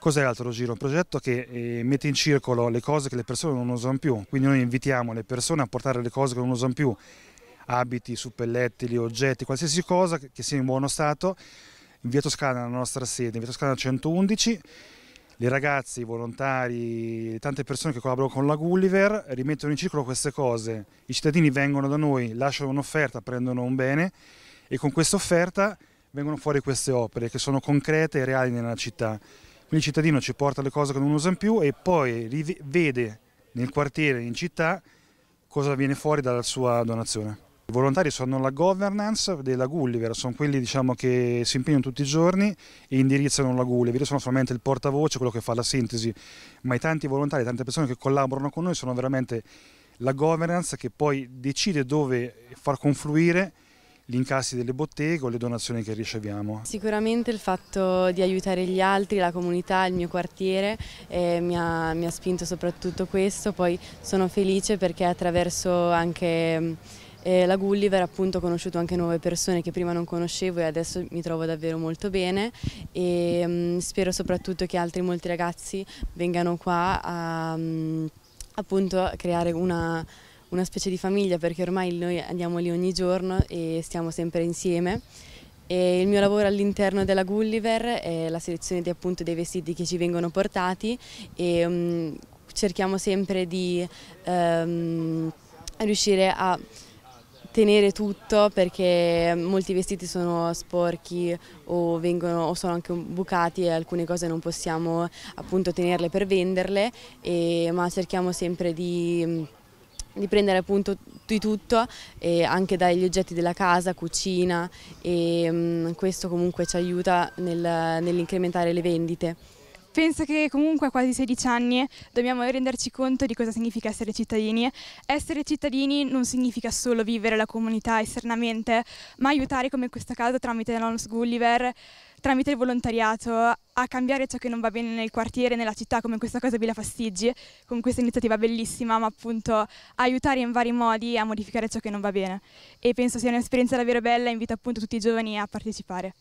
Cos'è l'altro giro? Un progetto che eh, mette in circolo le cose che le persone non usano più, quindi noi invitiamo le persone a portare le cose che non usano più, abiti, suppellettili, oggetti, qualsiasi cosa che sia in buono stato, in via Toscana, la nostra sede, in via Toscana 111, le ragazze, i volontari, tante persone che collaborano con la Gulliver rimettono in circolo queste cose, i cittadini vengono da noi, lasciano un'offerta, prendono un bene e con questa offerta vengono fuori queste opere che sono concrete e reali nella città. Quindi il cittadino ci porta le cose che non usano più e poi vede nel quartiere, in città, cosa viene fuori dalla sua donazione. I volontari sono la governance della Gulliver, sono quelli diciamo, che si impegnano tutti i giorni e indirizzano la Gulliver. Io sono solamente il portavoce, quello che fa la sintesi, ma i tanti volontari, tante persone che collaborano con noi sono veramente la governance che poi decide dove far confluire gli incassi delle botteghe o le donazioni che riceviamo. Sicuramente il fatto di aiutare gli altri, la comunità, il mio quartiere eh, mi, ha, mi, ha, spinto soprattutto questo, poi sono felice perché attraverso anche eh, la Gulliver appunto ho conosciuto anche nuove persone che prima non conoscevo e adesso mi trovo davvero molto bene e mh, mm, spero soprattutto che altri molti ragazzi vengano qua a mh, mm, appunto creare una una specie di famiglia perché ormai noi andiamo lì ogni giorno e stiamo sempre insieme. E il mio lavoro all'interno della Gulliver è la selezione di, appunto, dei vestiti che ci vengono portati e um, cerchiamo sempre di um, riuscire a tenere tutto perché molti vestiti sono sporchi o, vengono, o, sono anche bucati e alcune cose non possiamo appunto tenerle per venderle, e, ma cerchiamo sempre di mm, di prendere appunto di tutto, eh, anche dagli oggetti della casa, cucina e mh, mm, questo comunque ci aiuta nel, nell'incrementare le vendite. Penso che comunque a quasi 16 anni dobbiamo renderci conto di cosa significa essere cittadini. Essere cittadini non significa solo vivere la comunità esternamente, ma aiutare come in questo caso tramite la Nonus Gulliver, tramite il volontariato, a cambiare ciò che non va bene nel quartiere, nella città, come questa cosa Villa Fastiggi, con questa iniziativa bellissima, ma appunto aiutare in vari modi a modificare ciò che non va bene. E penso sia un'esperienza davvero bella, invito appunto tutti i giovani a partecipare.